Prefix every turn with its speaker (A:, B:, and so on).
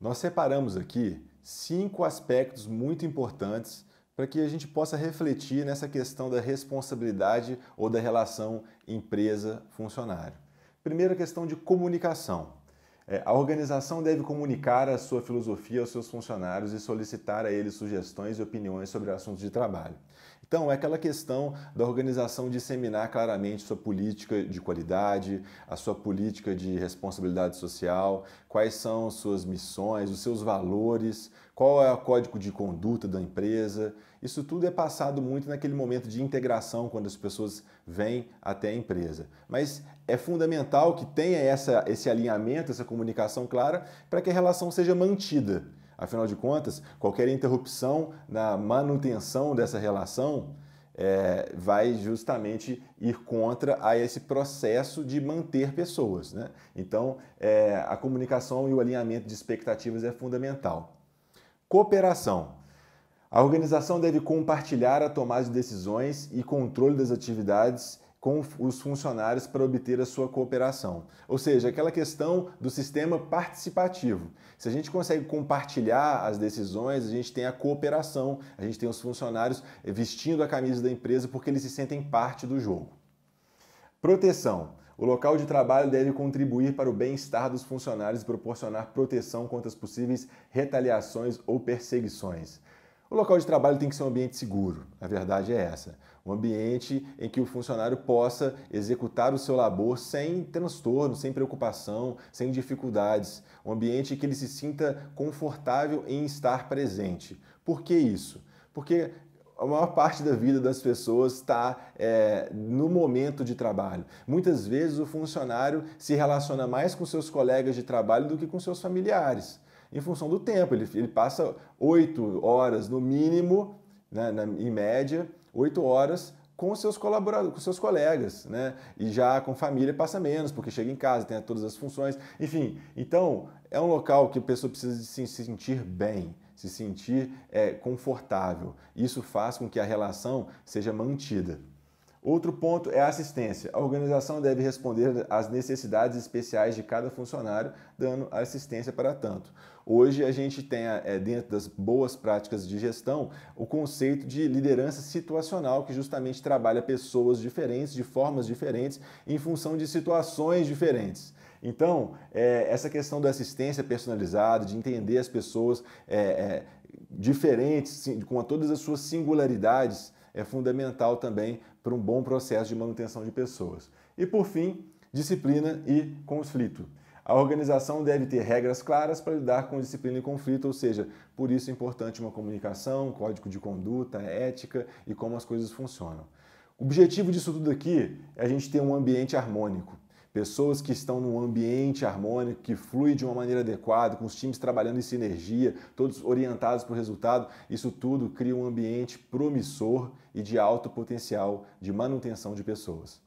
A: Nós separamos aqui cinco aspectos muito importantes para que a gente possa refletir nessa questão da responsabilidade ou da relação empresa-funcionário. Primeiro, a questão de comunicação. É, a organização deve comunicar a sua filosofia aos seus funcionários e solicitar a eles sugestões e opiniões sobre assuntos de trabalho. Então, é aquela questão da organização disseminar claramente sua política de qualidade, a sua política de responsabilidade social, quais são suas missões, os seus valores, qual é o código de conduta da empresa. Isso tudo é passado muito naquele momento de integração, quando as pessoas vêm até a empresa. Mas é fundamental que tenha essa, esse alinhamento, essa comunicação clara, para que a relação seja mantida. Afinal de contas, qualquer interrupção na manutenção dessa relação é, vai justamente ir contra a esse processo de manter pessoas. Né? Então, é, a comunicação e o alinhamento de expectativas é fundamental. Cooperação. A organização deve compartilhar a tomada de decisões e controle das atividades com os funcionários para obter a sua cooperação. Ou seja, aquela questão do sistema participativo. Se a gente consegue compartilhar as decisões, a gente tem a cooperação, a gente tem os funcionários vestindo a camisa da empresa porque eles se sentem parte do jogo. Proteção o local de trabalho deve contribuir para o bem-estar dos funcionários e proporcionar proteção contra as possíveis retaliações ou perseguições. O local de trabalho tem que ser um ambiente seguro, a verdade é essa. Um ambiente em que o funcionário possa executar o seu labor sem transtorno, sem preocupação, sem dificuldades. Um ambiente em que ele se sinta confortável em estar presente. Por que isso? Porque a maior parte da vida das pessoas está é, no momento de trabalho. Muitas vezes o funcionário se relaciona mais com seus colegas de trabalho do que com seus familiares, em função do tempo. Ele, ele passa oito horas, no mínimo, né, na, em média, oito horas com seus colaboradores, com seus colegas, né? E já com família passa menos, porque chega em casa, tem todas as funções, enfim. Então, é um local que a pessoa precisa se sentir bem, se sentir é, confortável. Isso faz com que a relação seja mantida. Outro ponto é a assistência. A organização deve responder às necessidades especiais de cada funcionário, dando assistência para tanto. Hoje a gente tem, é, é, dentro das boas práticas de gestão, o conceito de liderança situacional, que justamente trabalha pessoas diferentes, de formas diferentes, em função de situações diferentes. Então, é, essa questão da assistência personalizada, de entender as pessoas é, é diferentes, com todas as suas singularidades, é fundamental também para um bom processo de manutenção de pessoas. E por fim, disciplina e conflito. A organização deve ter regras claras para lidar com disciplina e conflito, ou seja, por isso é importante uma comunicação, um código de conduta, ética e como as coisas funcionam. O objetivo disso tudo aqui é a gente ter um ambiente harmônico. Pessoas que estão num ambiente harmônico, que flui de uma maneira adequada, com os times trabalhando em sinergia, todos orientados para o resultado, isso tudo cria um ambiente promissor e de alto potencial de manutenção de pessoas.